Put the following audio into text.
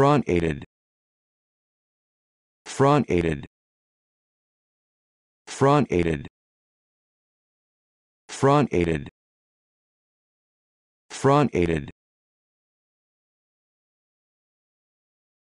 front aided front aided front aided front aided front aided